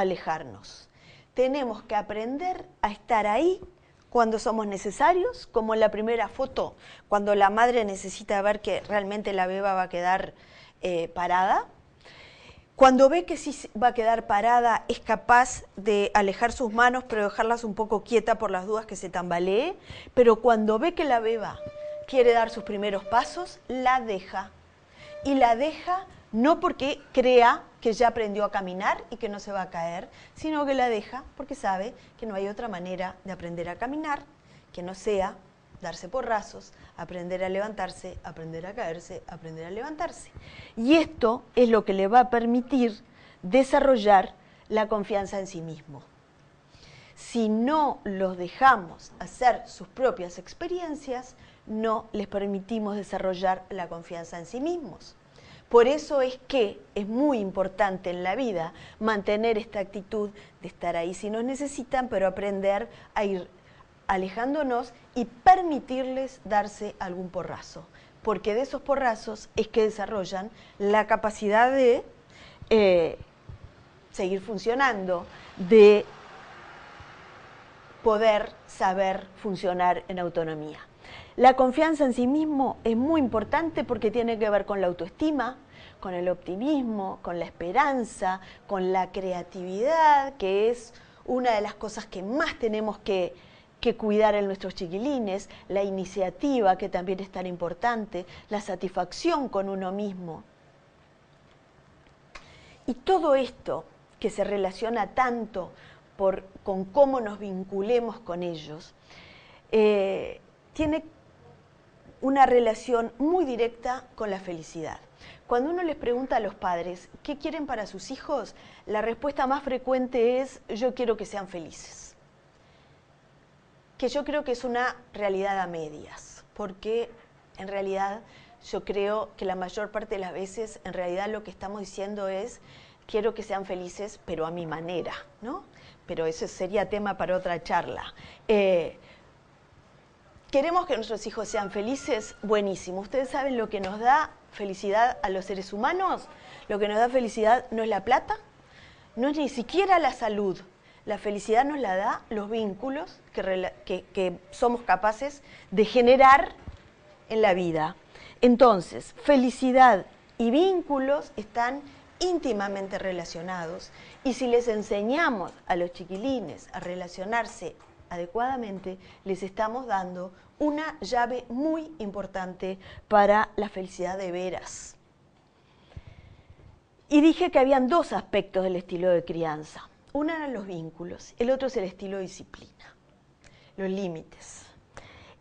alejarnos. Tenemos que aprender a estar ahí cuando somos necesarios, como en la primera foto, cuando la madre necesita ver que realmente la beba va a quedar eh, parada. Cuando ve que sí va a quedar parada, es capaz de alejar sus manos, pero dejarlas un poco quieta por las dudas que se tambalee. Pero cuando ve que la beba quiere dar sus primeros pasos, la deja. Y la deja no porque crea que ya aprendió a caminar y que no se va a caer, sino que la deja porque sabe que no hay otra manera de aprender a caminar que no sea darse porrazos, aprender a levantarse, aprender a caerse, aprender a levantarse. Y esto es lo que le va a permitir desarrollar la confianza en sí mismo. Si no los dejamos hacer sus propias experiencias, no les permitimos desarrollar la confianza en sí mismos. Por eso es que es muy importante en la vida mantener esta actitud de estar ahí si nos necesitan, pero aprender a ir alejándonos y permitirles darse algún porrazo, porque de esos porrazos es que desarrollan la capacidad de eh, seguir funcionando, de poder saber funcionar en autonomía. La confianza en sí mismo es muy importante porque tiene que ver con la autoestima, con el optimismo, con la esperanza, con la creatividad, que es una de las cosas que más tenemos que, cuidar en nuestros chiquilines, la iniciativa, que también es tan importante, la satisfacción con uno mismo. Y todo esto que se relaciona tanto con cómo nos vinculemos con ellos, eh, tiene una relación muy directa con la felicidad. Cuando uno les pregunta a los padres qué quieren para sus hijos, la respuesta más frecuente es yo quiero que sean felices. Que yo creo que es una realidad a medias, porque en realidad yo creo que la mayor parte de las veces en realidad lo que estamos diciendo es quiero que sean felices, pero a mi manera, ¿no? Pero ese sería tema para otra charla. Eh, queremos que nuestros hijos sean felices, buenísimo. Ustedes saben lo que nos da felicidad a los seres humanos. Lo que nos da felicidad no es la plata, no es ni siquiera la salud. La felicidad nos la da los vínculos que, somos capaces de generar en la vida. Entonces, felicidad y vínculos están íntimamente relacionados y si les enseñamos a los chiquilines a relacionarse adecuadamente, les estamos dando una llave muy importante para la felicidad de veras. Y dije que habían dos aspectos del estilo de crianza. Uno eran los vínculos, el otro es el estilo de disciplina, los límites.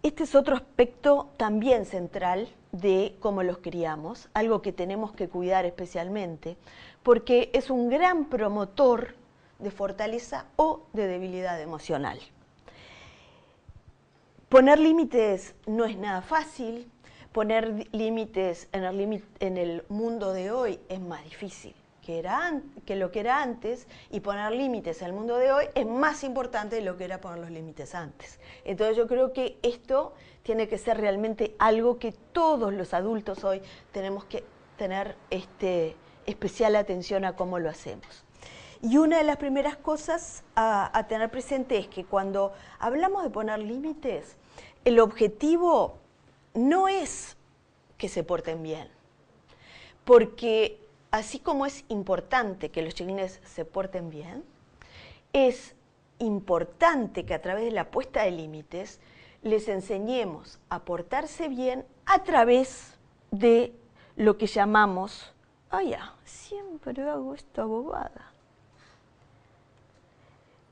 Este es otro aspecto también central de cómo los criamos, algo que tenemos que cuidar especialmente, porque es un gran promotor de fortaleza o de debilidad emocional. Poner límites no es nada fácil, poner límites en el, mundo de hoy es más difícil que, que lo que era antes y poner límites al mundo de hoy es más importante de lo que era poner los límites antes. Entonces yo creo que esto tiene que ser realmente algo que todos los adultos hoy tenemos que tener este, especial atención a cómo lo hacemos. Y una de las primeras cosas a, tener presente es que cuando hablamos de poner límites, el objetivo no es que se porten bien, porque así como es importante que los chiquines se porten bien, es importante que a través de la puesta de límites les enseñemos a portarse bien a través de lo que llamamos, ¡Ay, ah, siempre hago esta bobada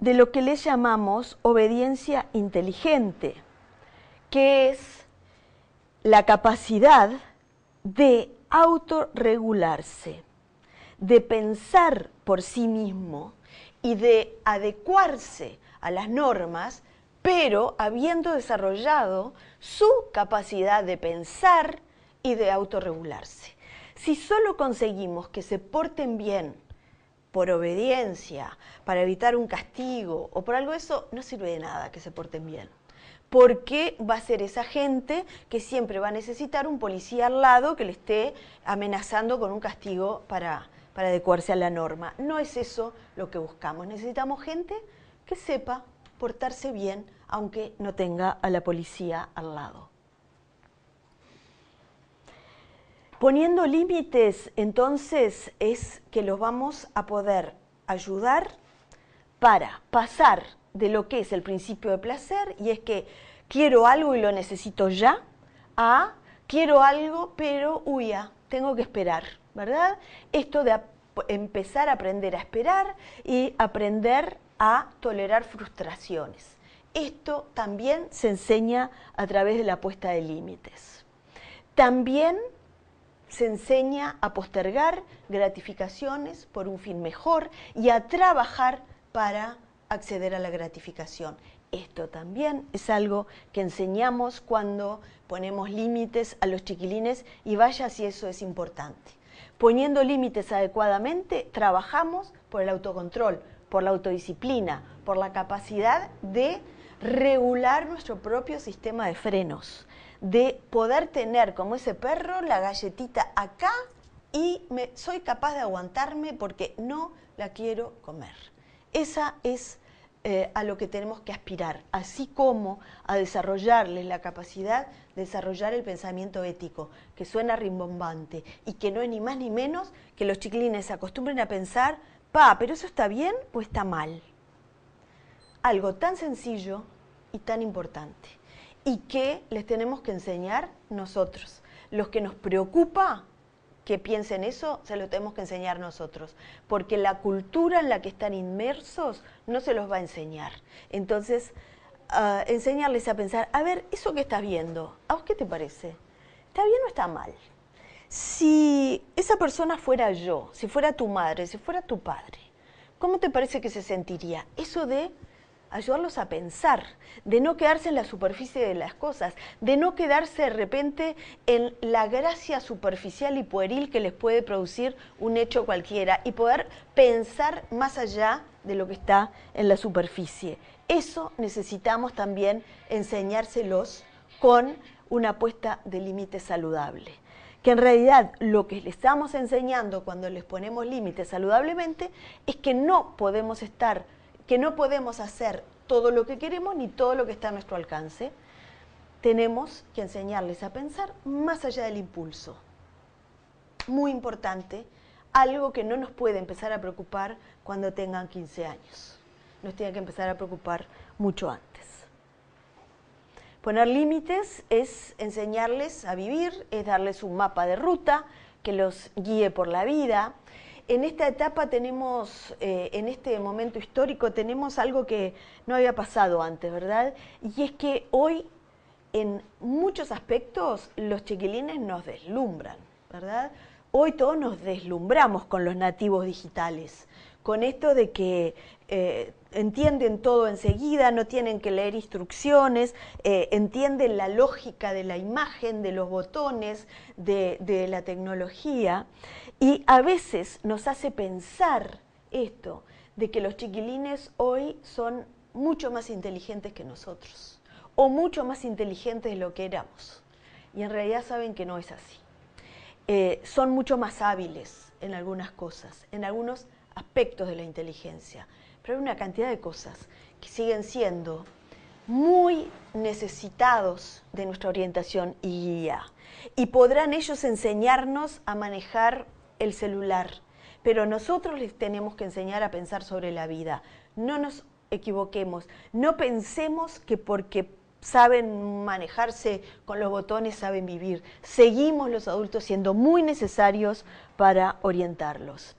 de lo que le llamamos obediencia inteligente, que es la capacidad de autorregularse, de pensar por sí mismo y de adecuarse a las normas, pero habiendo desarrollado su capacidad de pensar y de autorregularse. Si solo conseguimos que se porten bien por obediencia, para evitar un castigo o por algo de eso, no sirve de nada que se porten bien. Porque va a ser esa gente que siempre va a necesitar un policía al lado que le esté amenazando con un castigo para, para adecuarse a la norma? No es eso lo que buscamos. Necesitamos gente que sepa portarse bien aunque no tenga a la policía al lado. Poniendo límites, entonces, es que los vamos a poder ayudar para pasar de lo que es el principio de placer, y es que quiero algo y lo necesito ya, a quiero algo, pero huya, ah, tengo que esperar, ¿verdad? Esto de empezar a aprender a esperar y aprender a tolerar frustraciones. Esto también se enseña a través de la puesta de límites. También se enseña a postergar gratificaciones por un fin mejor y a trabajar para acceder a la gratificación. Esto también es algo que enseñamos cuando ponemos límites a los chiquilines y vaya si eso es importante. Poniendo límites adecuadamente, trabajamos por el autocontrol, por la autodisciplina, por la capacidad de regular nuestro propio sistema de frenos de poder tener como ese perro la galletita acá y soy capaz de aguantarme porque no la quiero comer. Esa es eh, a lo que tenemos que aspirar, así como a desarrollarles la capacidad de desarrollar el pensamiento ético, que suena rimbombante y que no es ni más ni menos que los chiquilines se acostumbren a pensar, pa, pero eso está bien o está mal. Algo tan sencillo y tan importante y qué les tenemos que enseñar nosotros. Los que nos preocupa que piensen eso, se lo tenemos que enseñar nosotros, porque la cultura en la que están inmersos no se los va a enseñar. Entonces, ah, enseñarles a pensar, a ver, eso que estás viendo, ¿a vos qué te parece? ¿Está bien o está mal? Si esa persona fuera yo, si fuera tu madre, si fuera tu padre, ¿cómo te parece que se sentiría? Eso de ayudarlos a pensar, de no quedarse en la superficie de las cosas, de no quedarse de repente en la gracia superficial y pueril que les puede producir un hecho cualquiera y poder pensar más allá de lo que está en la superficie. Eso necesitamos también enseñárselos con una puesta de límite saludable. Que en realidad lo que les estamos enseñando cuando les ponemos límites saludablemente es que no podemos estar que no podemos hacer todo lo que queremos ni todo lo que está a nuestro alcance. Tenemos que enseñarles a pensar más allá del impulso. Muy importante, algo que no nos puede empezar a preocupar cuando tengan 15 años. Nos tiene que empezar a preocupar mucho antes. Poner límites es enseñarles a vivir, es darles un mapa de ruta que los guíe por la vida, en esta etapa tenemos, eh, en este momento histórico, tenemos algo que no había pasado antes, ¿verdad? Y es que hoy, en muchos aspectos, los chiquilines nos deslumbran, ¿verdad? Hoy todos nos deslumbramos con los nativos digitales con esto de que eh, entienden todo enseguida, no tienen que leer instrucciones, eh, entienden la lógica de la imagen, de los botones, de, la tecnología. Y a veces nos hace pensar esto, de que los chiquilines hoy son mucho más inteligentes que nosotros, o mucho más inteligentes de lo que éramos. Y en realidad saben que no es así. Eh, son mucho más hábiles en algunas cosas, en algunos aspectos de la inteligencia, pero hay una cantidad de cosas que siguen siendo muy necesitados de nuestra orientación y guía. Y podrán ellos enseñarnos a manejar el celular, pero nosotros les tenemos que enseñar a pensar sobre la vida. No nos equivoquemos, no pensemos que porque saben manejarse con los botones, saben vivir. Seguimos los adultos siendo muy necesarios para orientarlos.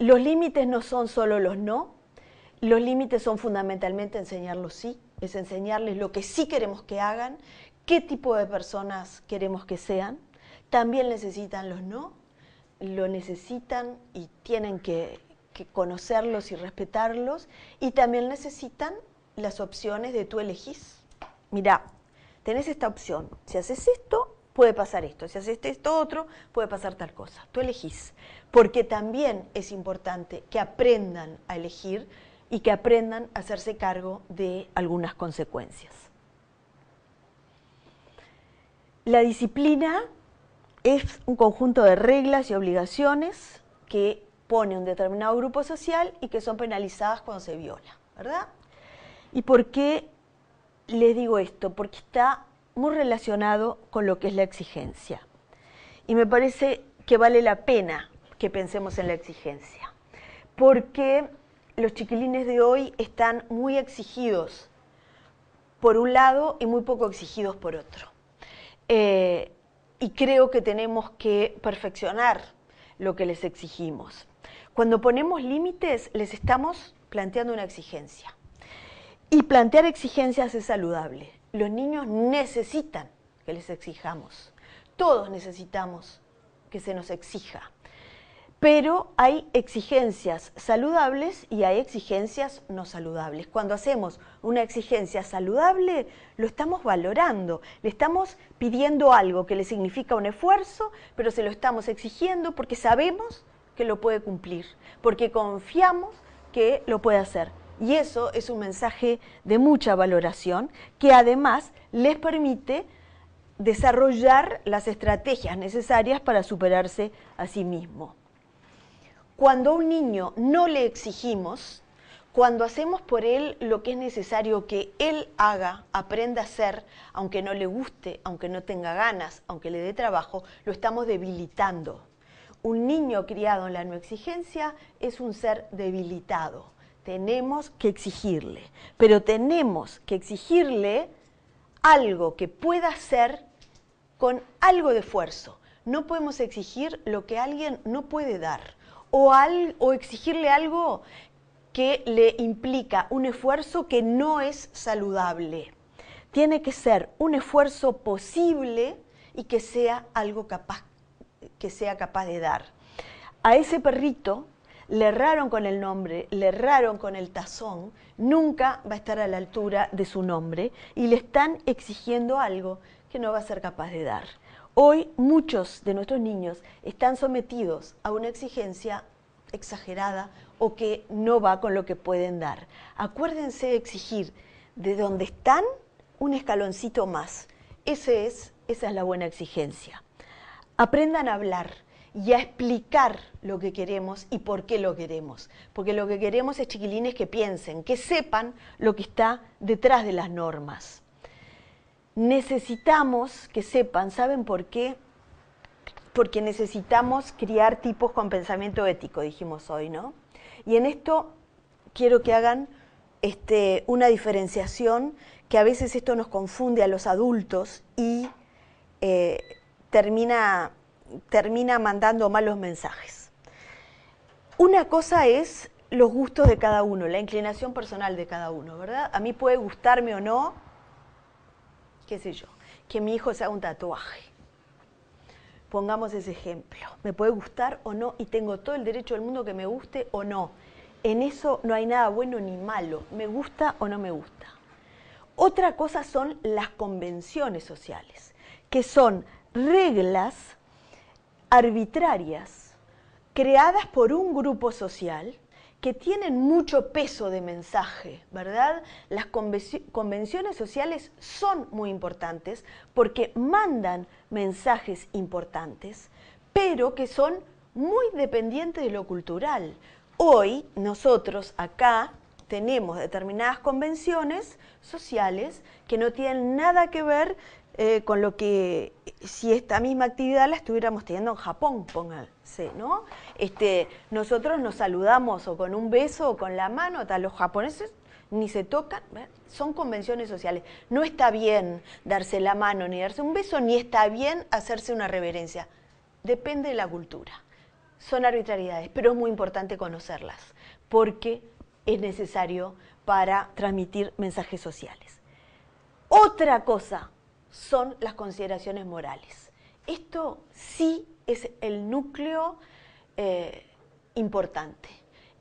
Los límites no son solo los no, los límites son fundamentalmente enseñar sí, es enseñarles lo que sí queremos que hagan, qué tipo de personas queremos que sean. También necesitan los no, lo necesitan y tienen que, que conocerlos y respetarlos. Y también necesitan las opciones de tú elegís. Mirá, tenés esta opción. Si haces esto, puede pasar esto, si haces esto otro, puede pasar tal cosa. Tú elegís, porque también es importante que aprendan a elegir y que aprendan a hacerse cargo de algunas consecuencias. La disciplina es un conjunto de reglas y obligaciones que pone un determinado grupo social y que son penalizadas cuando se viola, ¿verdad? ¿Y por qué les digo esto? Porque está muy relacionado con lo que es la exigencia. Y me parece que vale la pena que pensemos en la exigencia, porque los chiquilines de hoy están muy exigidos por un lado y muy poco exigidos por otro. Eh, y creo que tenemos que perfeccionar lo que les exigimos. Cuando ponemos límites, les estamos planteando una exigencia. Y plantear exigencias es saludable los niños necesitan que les exijamos. Todos necesitamos que se nos exija. Pero hay exigencias saludables y hay exigencias no saludables. Cuando hacemos una exigencia saludable, lo estamos valorando, le estamos pidiendo algo que le significa un esfuerzo, pero se lo estamos exigiendo porque sabemos que lo puede cumplir, porque confiamos que lo puede hacer. Y eso es un mensaje de mucha valoración que además les permite desarrollar las estrategias necesarias para superarse a sí mismo. Cuando a un niño no le exigimos, cuando hacemos por él lo que es necesario que él haga, aprenda a hacer, aunque no le guste, aunque no tenga ganas, aunque le dé trabajo, lo estamos debilitando. Un niño criado en la no exigencia es un ser debilitado tenemos que exigirle, pero tenemos que exigirle algo que pueda hacer con algo de esfuerzo. No podemos exigir lo que alguien no puede dar o, exigirle algo que le implica un esfuerzo que no es saludable. Tiene que ser un esfuerzo posible y que sea algo capaz, que sea capaz de dar. A ese perrito le erraron con el nombre, le erraron con el tazón, nunca va a estar a la altura de su nombre y le están exigiendo algo que no va a ser capaz de dar. Hoy muchos de nuestros niños están sometidos a una exigencia exagerada o que no va con lo que pueden dar. Acuérdense de exigir de donde están un escaloncito más. Ese es, esa es la buena exigencia. Aprendan a hablar y a explicar lo que queremos y por qué lo queremos. Porque lo que queremos es chiquilines que piensen, que sepan lo que está detrás de las normas. Necesitamos que sepan, ¿saben por qué? Porque necesitamos criar tipos con pensamiento ético, dijimos hoy, ¿no? Y en esto quiero que hagan este, una diferenciación, que a veces esto nos confunde a los adultos y eh, termina termina mandando malos mensajes. Una cosa es los gustos de cada uno, la inclinación personal de cada uno, ¿verdad? A mí puede gustarme o no, qué sé yo, que mi hijo se haga un tatuaje. Pongamos ese ejemplo. Me puede gustar o no y tengo todo el derecho del mundo que me guste o no. En eso no hay nada bueno ni malo. Me gusta o no me gusta. Otra cosa son las convenciones sociales, que son reglas arbitrarias creadas por un grupo social que tienen mucho peso de mensaje, ¿verdad? Las convenciones sociales son muy importantes porque mandan mensajes importantes, pero que son muy dependientes de lo cultural. Hoy nosotros acá tenemos determinadas convenciones sociales que no tienen nada que ver eh, con lo que si esta misma actividad la estuviéramos teniendo en Japón, pónganse, ¿no? Este, nosotros nos saludamos o con un beso o con la mano, tal, los japoneses ni se tocan, son convenciones sociales. No está bien darse la mano ni darse un beso, ni está bien hacerse una reverencia. Depende de la cultura. Son arbitrariedades, pero es muy importante conocerlas, porque es necesario para transmitir mensajes sociales. Otra cosa son las consideraciones morales. Esto sí es el núcleo eh, importante.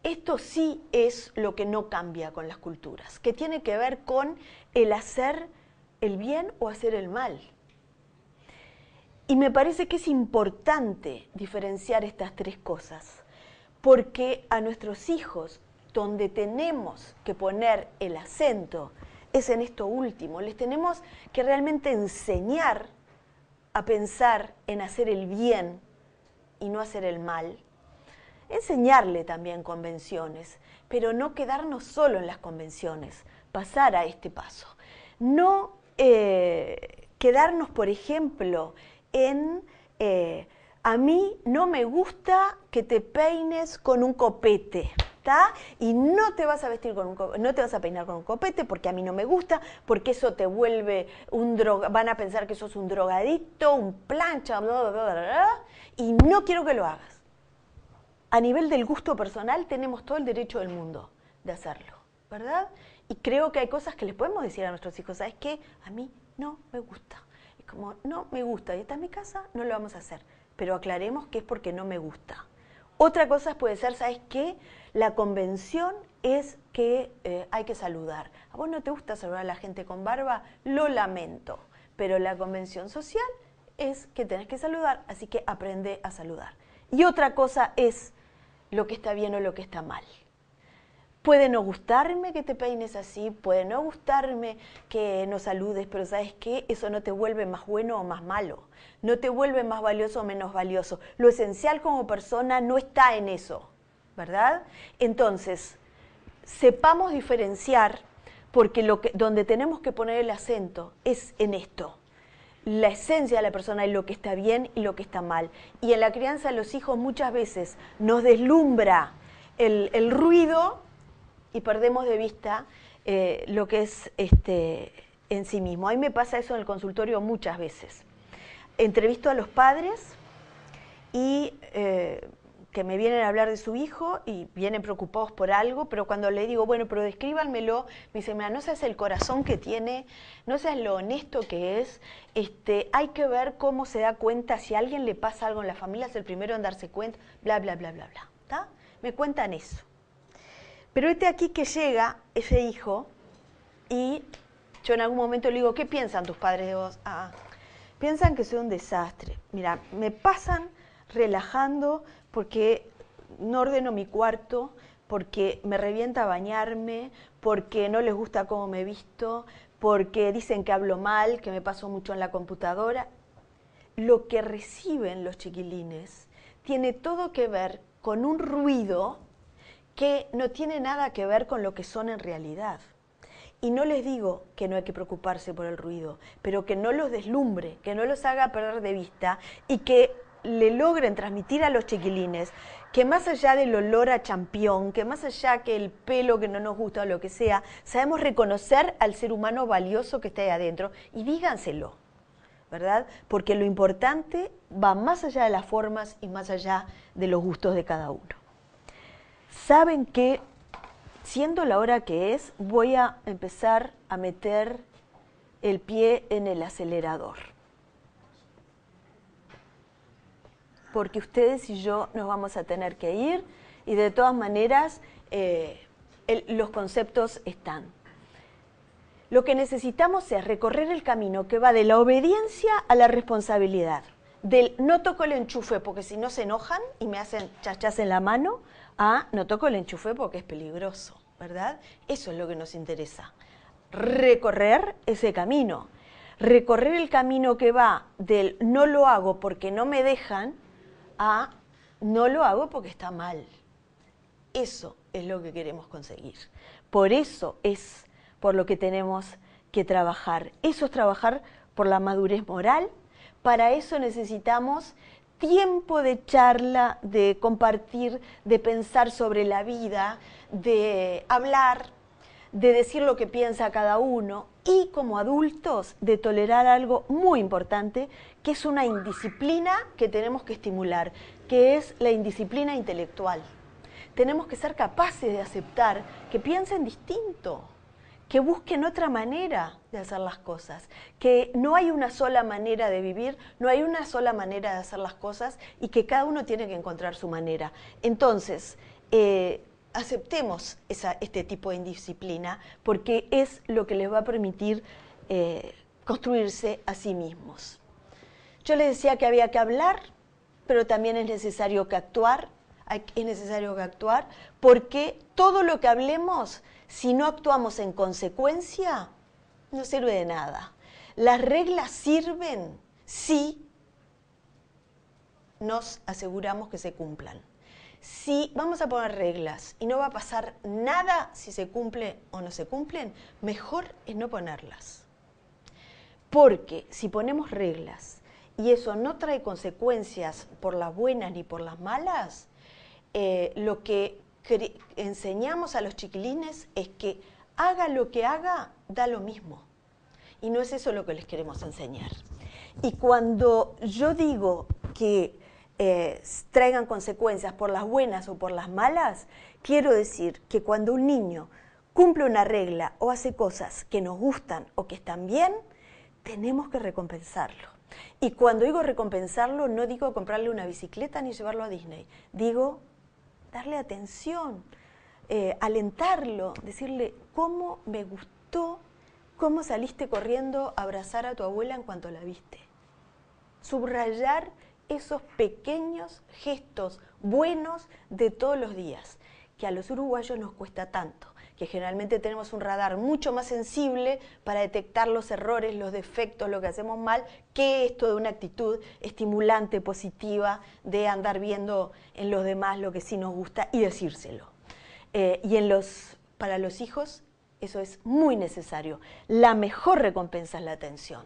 Esto sí es lo que no cambia con las culturas, que tiene que ver con el hacer el bien o hacer el mal. Y me parece que es importante diferenciar estas tres cosas, porque a nuestros hijos, donde tenemos que poner el acento, es en esto último. Les tenemos que realmente enseñar a pensar en hacer el bien y no hacer el mal. Enseñarle también convenciones, pero no quedarnos solo en las convenciones, pasar a este paso. No eh, quedarnos, por ejemplo, en... Eh, a mí no me gusta que te peines con un copete y no te vas a vestir con un no te vas a peinar con un copete porque a mí no me gusta, porque eso te vuelve un droga, van a pensar que sos un drogadicto, un plancha, y no quiero que lo hagas. A nivel del gusto personal tenemos todo el derecho del mundo de hacerlo, ¿verdad? Y creo que hay cosas que les podemos decir a nuestros hijos, ¿sabes qué? A mí no me gusta. Es como, no me gusta, y esta es mi casa, no lo vamos a hacer. Pero aclaremos que es porque no me gusta. Otra cosa puede ser, ¿sabes qué? La convención es que eh, hay que saludar. ¿A vos no te gusta saludar a la gente con barba? Lo lamento. Pero la convención social es que tenés que saludar, así que aprende a saludar. Y otra cosa es lo que está bien o lo que está mal. Puede no gustarme que te peines así, puede no gustarme que no saludes, pero ¿sabes qué? Eso no te vuelve más bueno o más malo, no te vuelve más valioso o menos valioso. Lo esencial como persona no está en eso ¿verdad? Entonces, sepamos diferenciar porque lo que, donde tenemos que poner el acento es en esto, la esencia de la persona y lo que está bien y lo que está mal. Y en la crianza de los hijos muchas veces nos deslumbra el, ruido y perdemos de vista eh, lo que es este, en sí mismo. A mí me pasa eso en el consultorio muchas veces. Entrevisto a los padres y... Eh, que me vienen a hablar de su hijo y vienen preocupados por algo, pero cuando le digo, bueno, pero descríbanmelo, me dicen, mira, no seas el corazón que tiene, no seas lo honesto que es, este, hay que ver cómo se da cuenta, si a alguien le pasa algo en la familia, es el primero en darse cuenta, bla, bla, bla, bla, bla. ¿está? Me cuentan eso. Pero este aquí que llega ese hijo y yo en algún momento le digo, ¿qué piensan tus padres de vos? Ah, piensan que soy un desastre. Mira, me pasan relajando, porque no ordeno mi cuarto, porque me revienta bañarme, porque no les gusta cómo me visto, porque dicen que hablo mal, que me paso mucho en la computadora. Lo que reciben los chiquilines tiene todo que ver con un ruido que no tiene nada que ver con lo que son en realidad. Y no les digo que no hay que preocuparse por el ruido, pero que no los deslumbre, que no los haga perder de vista y que le logren transmitir a los chiquilines que más allá del olor a champión, que más allá que el pelo que no nos gusta o lo que sea, sabemos reconocer al ser humano valioso que está ahí adentro y díganselo, ¿verdad? Porque lo importante va más allá de las formas y más allá de los gustos de cada uno. Saben que, siendo la hora que es, voy a empezar a meter el pie en el acelerador porque ustedes y yo nos vamos a tener que ir y de todas maneras eh, los conceptos están. Lo que necesitamos es recorrer el camino que va de la obediencia a la responsabilidad, del no toco el enchufe porque si no se enojan y me hacen chachas en la mano, a no toco el enchufe porque es peligroso, ¿verdad? Eso es lo que nos interesa, recorrer ese camino recorrer el camino que va del no lo hago porque no me dejan no lo hago porque está mal. Eso es lo que queremos conseguir. Por eso es por lo que tenemos que trabajar. Eso es trabajar por la madurez moral. Para eso necesitamos tiempo de charla, de compartir, de pensar sobre la vida, de hablar, de decir lo que piensa cada uno y como adultos de tolerar algo muy importante, que es una indisciplina que tenemos que estimular, que es la indisciplina intelectual. Tenemos que ser capaces de aceptar que piensen distinto, que busquen otra manera de hacer las cosas, que no hay una sola manera de vivir, no hay una sola manera de hacer las cosas y que cada uno tiene que encontrar su manera. Entonces, eh, aceptemos este tipo de indisciplina porque es lo que les va a permitir eh, construirse a sí mismos. Yo les decía que había que hablar, pero también es necesario que actuar, es necesario que actuar porque todo lo que hablemos, si no actuamos en consecuencia, no sirve de nada. Las reglas sirven si nos aseguramos que se cumplan si vamos a poner reglas y no va a pasar nada si se cumple o no se cumplen, mejor es no ponerlas. Porque si ponemos reglas y eso no trae consecuencias por las buenas ni por las malas, eh, lo que enseñamos a los chiquilines es que haga lo que haga, da lo mismo. Y no es eso lo que les queremos enseñar. Y cuando yo digo que eh, traigan consecuencias por las buenas o por las malas, quiero decir que cuando un niño cumple una regla o hace cosas que nos gustan o que están bien, tenemos que recompensarlo. Y cuando digo recompensarlo, no digo comprarle una bicicleta ni llevarlo a Disney, digo darle atención, eh, alentarlo, decirle cómo me gustó, cómo saliste corriendo a abrazar a tu abuela en cuanto la viste. Subrayar esos pequeños gestos buenos de todos los días, que a los uruguayos nos cuesta tanto, que generalmente tenemos un radar mucho más sensible para detectar los errores, los defectos, lo que hacemos mal, que esto de una actitud estimulante, positiva, de andar viendo en los demás lo que sí nos gusta y decírselo. Eh, y para los hijos eso es muy necesario. La mejor recompensa es la atención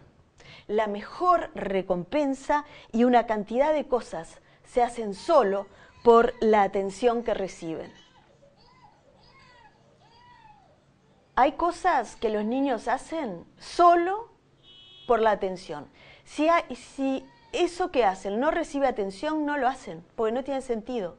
la mejor recompensa y una cantidad de cosas se hacen solo por la atención que reciben. Hay cosas que los niños hacen solo por la atención. Si, eso que hacen no recibe atención, no lo hacen, porque no tiene sentido.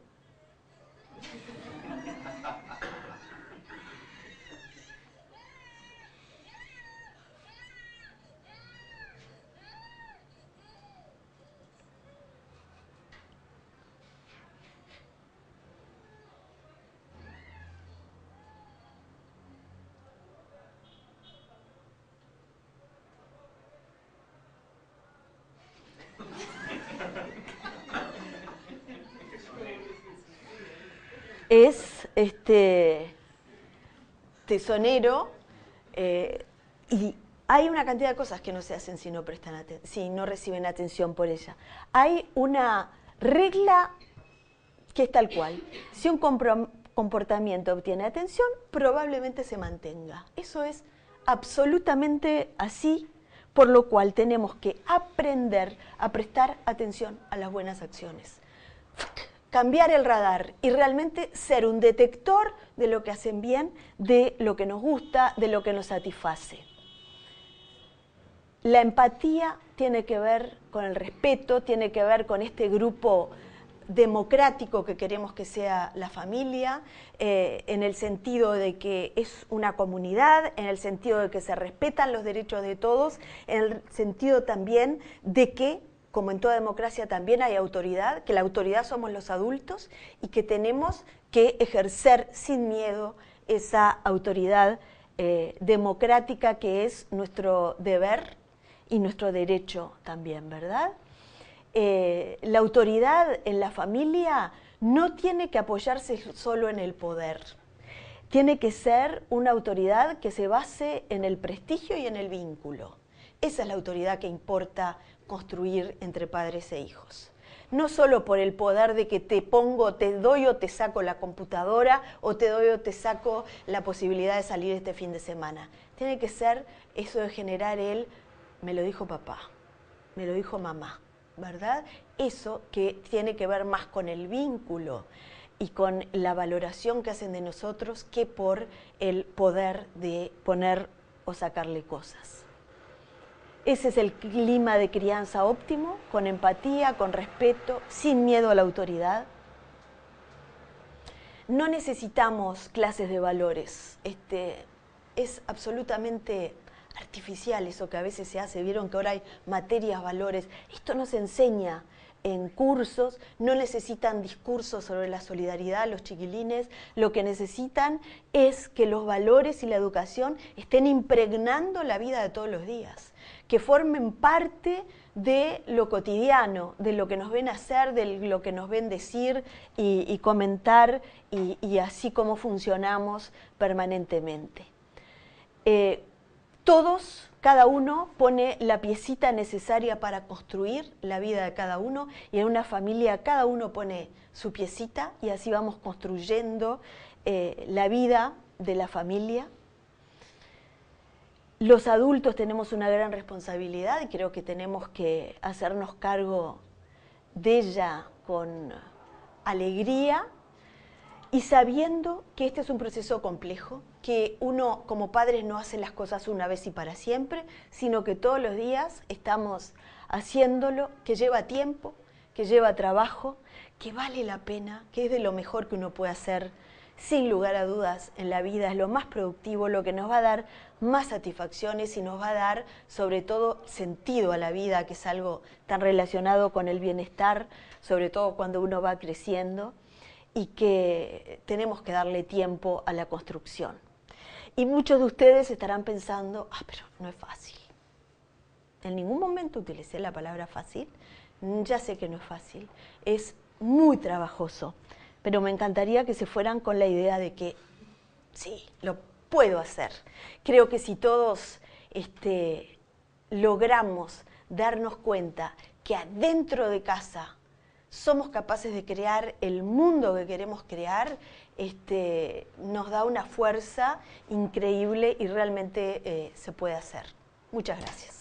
es este, tesonero eh, y hay una cantidad de cosas que no se hacen si no, si no reciben atención por ella. Hay una regla que es tal cual. Si un comportamiento obtiene atención, probablemente se mantenga. Eso es absolutamente así, por lo cual tenemos que aprender a prestar atención a las buenas acciones cambiar el radar y realmente ser un detector de lo que hacen bien, de lo que nos gusta, de lo que nos satisface. La empatía tiene que ver con el respeto, tiene que ver con este grupo democrático que queremos que sea la familia, eh, en el sentido de que es una comunidad, en el sentido de que se respetan los derechos de todos, en el sentido también de que como en toda democracia también hay autoridad, que la autoridad somos los adultos y que tenemos que ejercer sin miedo esa autoridad eh, democrática que es nuestro deber y nuestro derecho también, ¿verdad? Eh, la autoridad en la familia no tiene que apoyarse solo en el poder, tiene que ser una autoridad que se base en el prestigio y en el vínculo. Esa es la autoridad que importa construir entre padres e hijos. No solo por el poder de que te pongo, te doy o te saco la computadora o te doy o te saco la posibilidad de salir este fin de semana. Tiene que ser eso de generar el, me lo dijo papá, me lo dijo mamá, ¿verdad? Eso que tiene que ver más con el vínculo y con la valoración que hacen de nosotros que por el poder de poner o sacarle cosas. Ese es el clima de crianza óptimo, con empatía, con respeto, sin miedo a la autoridad. No necesitamos clases de valores. Este, es absolutamente artificial eso que a veces se hace. Vieron que ahora hay materias, valores. Esto no se enseña en cursos, no necesitan discursos sobre la solidaridad los chiquilines, lo que necesitan es que los valores y la educación estén impregnando la vida de todos los días que formen parte de lo cotidiano, de lo que nos ven hacer, de lo que nos ven decir y, comentar y, así como funcionamos permanentemente. Eh, todos, cada uno pone la piecita necesaria para construir la vida de cada uno y en una familia cada uno pone su piecita y así vamos construyendo eh, la vida de la familia los adultos tenemos una gran responsabilidad y creo que tenemos que hacernos cargo de ella con alegría y sabiendo que este es un proceso complejo, que uno como padres no hace las cosas una vez y para siempre, sino que todos los días estamos haciéndolo, que lleva tiempo, que lleva trabajo, que vale la pena, que es de lo mejor que uno puede hacer, sin lugar a dudas, en la vida, es lo más productivo, lo que nos va a dar más satisfacciones y nos va a dar sobre todo sentido a la vida, que es algo tan relacionado con el bienestar, sobre todo cuando uno va creciendo, y que tenemos que darle tiempo a la construcción. Y muchos de ustedes estarán pensando, ah, pero no es fácil. En ningún momento utilicé la palabra fácil, ya sé que no es fácil, es muy trabajoso, pero me encantaría que se fueran con la idea de que sí, lo puedo hacer. Creo que si todos este, logramos darnos cuenta que adentro de casa somos capaces de crear el mundo que queremos crear, este, nos da una fuerza increíble y realmente eh, se puede hacer. Muchas gracias.